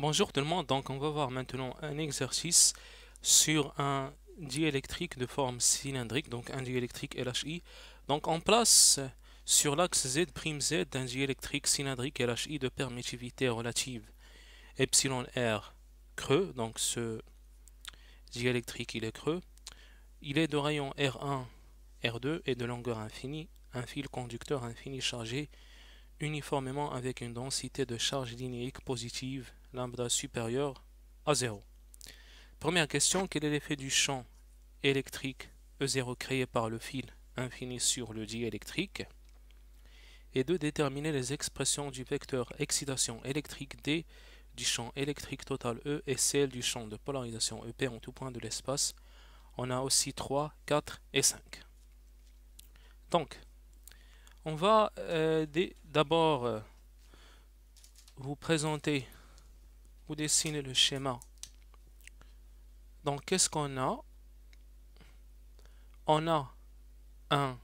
Bonjour tout le monde, donc on va voir maintenant un exercice sur un diélectrique de forme cylindrique, donc un diélectrique LHI. Donc on place sur l'axe Z'Z d'un diélectrique cylindrique LHI de permittivité relative epsilon R creux, donc ce diélectrique il est creux, il est de rayon R1, R2 et de longueur infinie, un fil conducteur infini chargé uniformément avec une densité de charge linéique positive lambda supérieure à 0. Première question, quel est l'effet du champ électrique E0 créé par le fil infini sur le diélectrique et de déterminer les expressions du vecteur excitation électrique D du champ électrique total E et celle du champ de polarisation EP en tout point de l'espace. On a aussi 3, 4 et 5. Donc, on va euh, d'abord euh, vous présenter, vous dessiner le schéma. Donc, qu'est-ce qu'on a On a un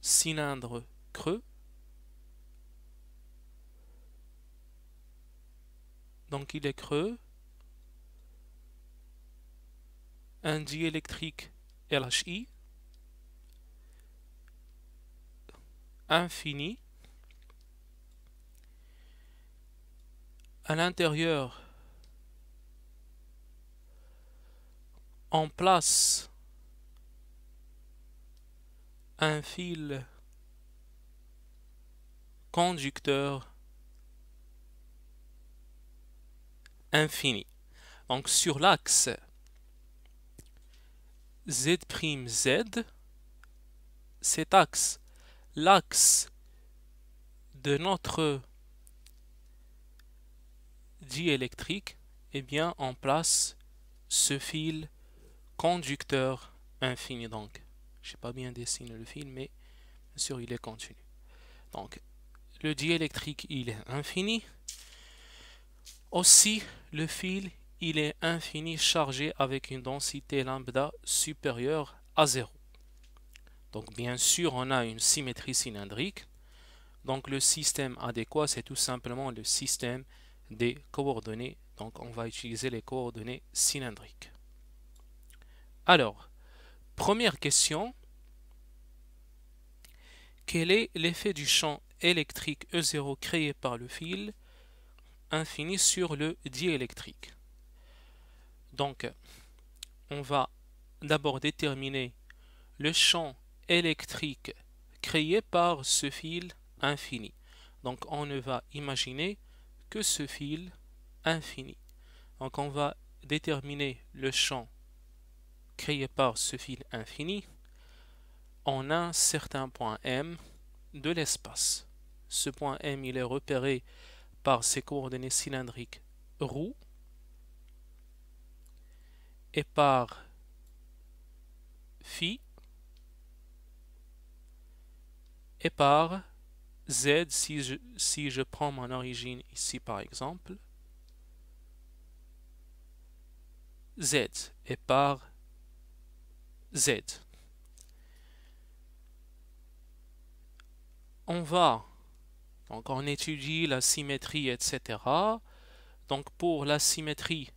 cylindre creux. Donc, il est creux. Un diélectrique LHI. infini à l'intérieur en place un fil conducteur infini. Donc sur l'axe Z', Z, cet axe l'axe de notre diélectrique, eh bien, en place ce fil conducteur infini. Donc, je n'ai pas bien dessiné le fil, mais bien sûr, il est continu. Donc, le diélectrique, il est infini. Aussi, le fil, il est infini chargé avec une densité lambda supérieure à 0. Donc bien sûr, on a une symétrie cylindrique. Donc le système adéquat, c'est tout simplement le système des coordonnées. Donc on va utiliser les coordonnées cylindriques. Alors, première question. Quel est l'effet du champ électrique E0 créé par le fil infini sur le diélectrique Donc, on va d'abord déterminer le champ électrique créé par ce fil infini. Donc on ne va imaginer que ce fil infini. Donc on va déterminer le champ créé par ce fil infini en un certain point M de l'espace. Ce point M il est repéré par ses coordonnées cylindriques roues et par phi et par z si je, prends mon origine ici par exemple, z et par z. On va, donc on étudie la symétrie, etc. Donc pour la symétrie,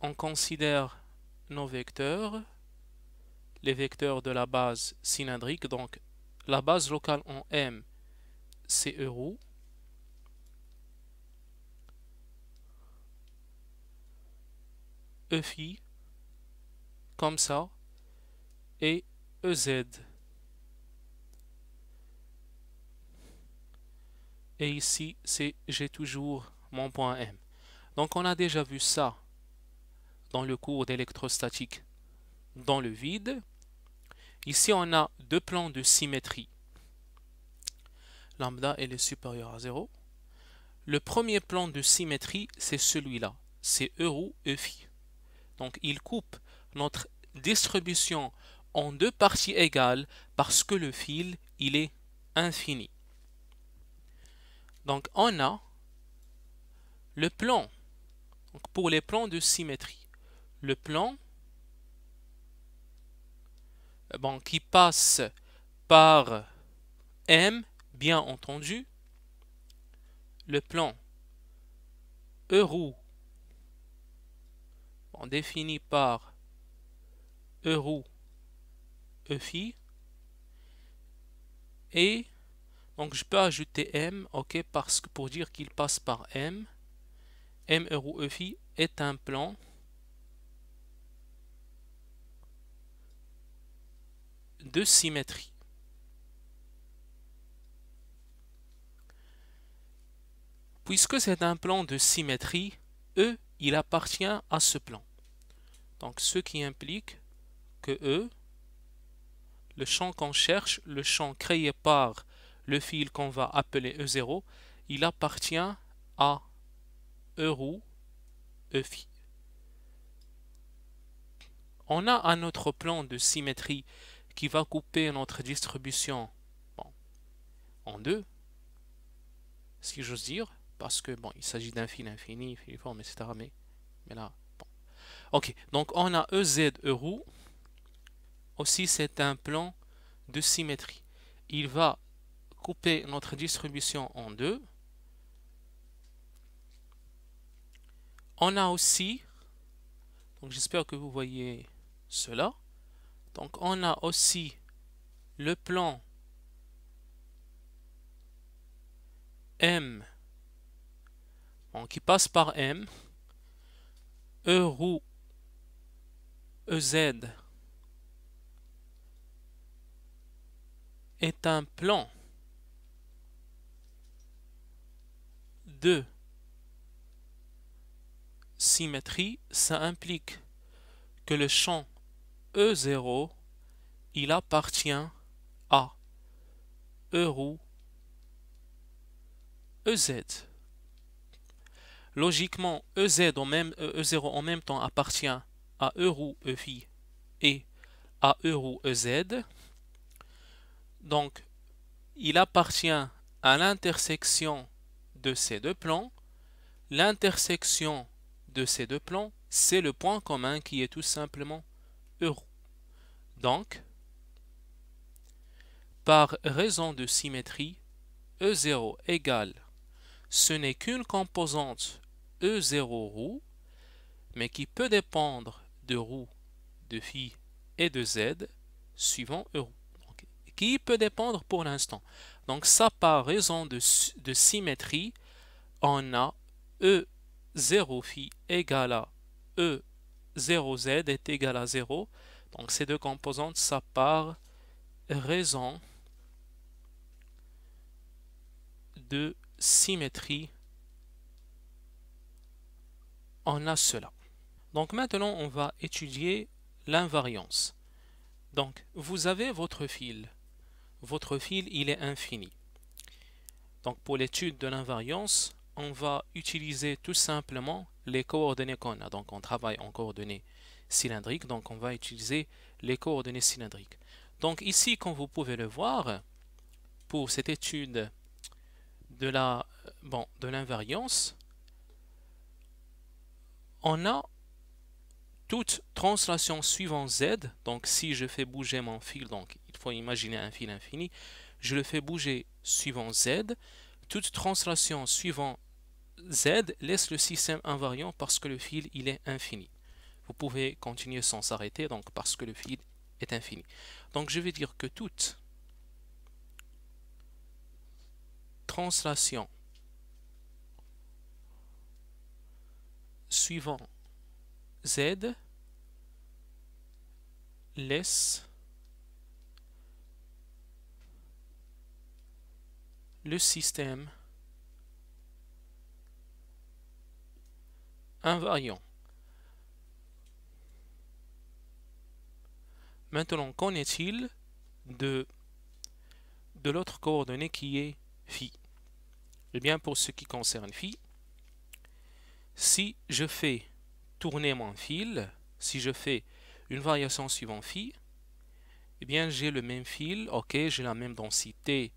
on considère nos vecteurs les vecteurs de la base cylindrique. Donc, la base locale en M, c'est E, e phi comme ça, et e z Et ici, c'est j'ai toujours mon point M. Donc on a déjà vu ça dans le cours d'électrostatique dans le vide. Ici, on a deux plans de symétrie. Lambda, est supérieur à 0. Le premier plan de symétrie, c'est celui-là. C'est e EFI. Donc, il coupe notre distribution en deux parties égales parce que le fil, il est infini. Donc, on a le plan. pour les plans de symétrie, le plan bon, qui passe par M, bien entendu, le plan euro on définit par euro EFI et donc je peux ajouter M ok parce que pour dire qu'il passe par M M euro EFI est un plan de symétrie. Puisque c'est un plan de symétrie, E, il appartient à ce plan. Donc, ce qui implique que E, le champ qu'on cherche, le champ créé par le fil qu'on va appeler E0, il appartient à E roux, E phi. On a un autre plan de symétrie qui va couper notre distribution en deux, ce si j'ose dire, parce que bon, il s'agit d'un fil infini, filiforme, etc. Mais, mais là, bon. Ok, donc on a EZ euro. Aussi, c'est un plan de symétrie. Il va couper notre distribution en deux. On a aussi, donc j'espère que vous voyez cela, donc on a aussi le plan M qui passe par M, E roue EZ est un plan de symétrie, ça implique que le champ E0, il appartient à Euro EZ. Logiquement, EZ en même, E0 euh, e en même temps appartient à e EFI et à e Euro EZ. Donc, il appartient à l'intersection de ces deux plans. L'intersection de ces deux plans, c'est le point commun qui est tout simplement donc, par raison de symétrie, E0 égale, ce n'est qu'une composante E0 roue, mais qui peut dépendre de roue, de phi et de z, suivant E qui peut dépendre pour l'instant. Donc ça, par raison de, symétrie, on a E0 phi égale à E 0z est égal à 0. Donc ces deux composantes, ça part raison de symétrie. On a cela. Donc maintenant, on va étudier l'invariance. Donc, vous avez votre fil. Votre fil, il est infini. Donc, pour l'étude de l'invariance, on va utiliser tout simplement les coordonnées qu'on a. Donc on travaille en coordonnées cylindriques, donc on va utiliser les coordonnées cylindriques. Donc ici, comme vous pouvez le voir, pour cette étude de la bon, de l'invariance, on a toute translation suivant z. Donc si je fais bouger mon fil, donc il faut imaginer un fil infini, je le fais bouger suivant z. Toute translation suivant Z laisse le système invariant parce que le fil il est infini. Vous pouvez continuer sans s'arrêter, donc parce que le fil est infini. Donc je vais dire que toute translation suivant Z laisse le système invariant. Maintenant, qu'en est-il de, de l'autre coordonnée qui est φ? Eh bien, pour ce qui concerne φ, si je fais tourner mon fil, si je fais une variation suivant φ, eh bien, j'ai le même fil, ok, j'ai la même densité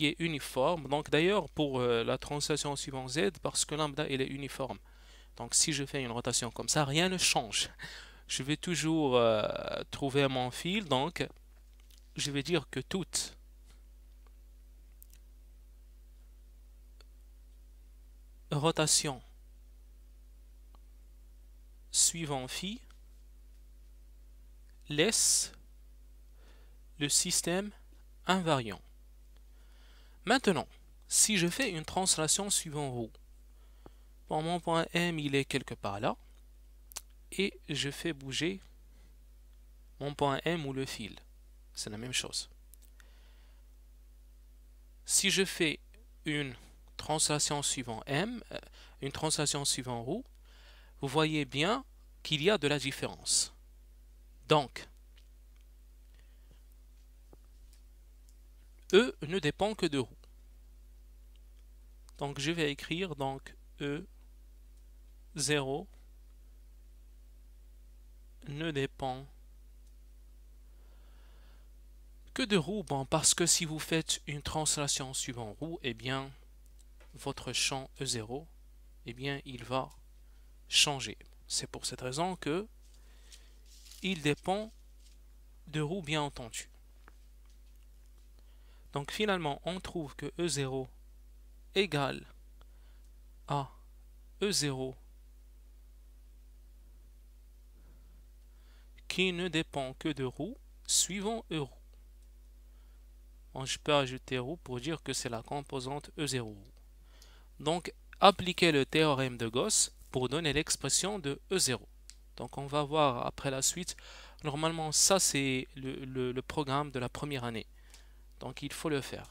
est uniforme. Donc d'ailleurs pour euh, la translation suivant Z, parce que lambda il est uniforme. Donc si je fais une rotation comme ça, rien ne change. Je vais toujours euh, trouver mon fil, donc je vais dire que toutes rotation suivant phi laisse le système invariant. Maintenant, si je fais une translation suivant roue, mon point M il est quelque part là, et je fais bouger mon point M ou le fil, c'est la même chose. Si je fais une translation suivant M, euh, une translation suivant roue, vous voyez bien qu'il y a de la différence. Donc, E ne dépend que de roue. Donc je vais écrire donc E 0 ne dépend que de roue. parce que si vous faites une translation suivant roue, eh bien, votre champ E0, eh bien, il va changer. C'est pour cette raison que il dépend de roue, bien entendu. Donc finalement, on trouve que E0 égale à E0 qui ne dépend que de roue suivant E roue. je peux ajouter roue pour dire que c'est la composante E0. Donc, appliquer le théorème de Gauss pour donner l'expression de E0. Donc, on va voir après la suite. Normalement, ça, c'est le programme de la première année. Donc il faut le faire.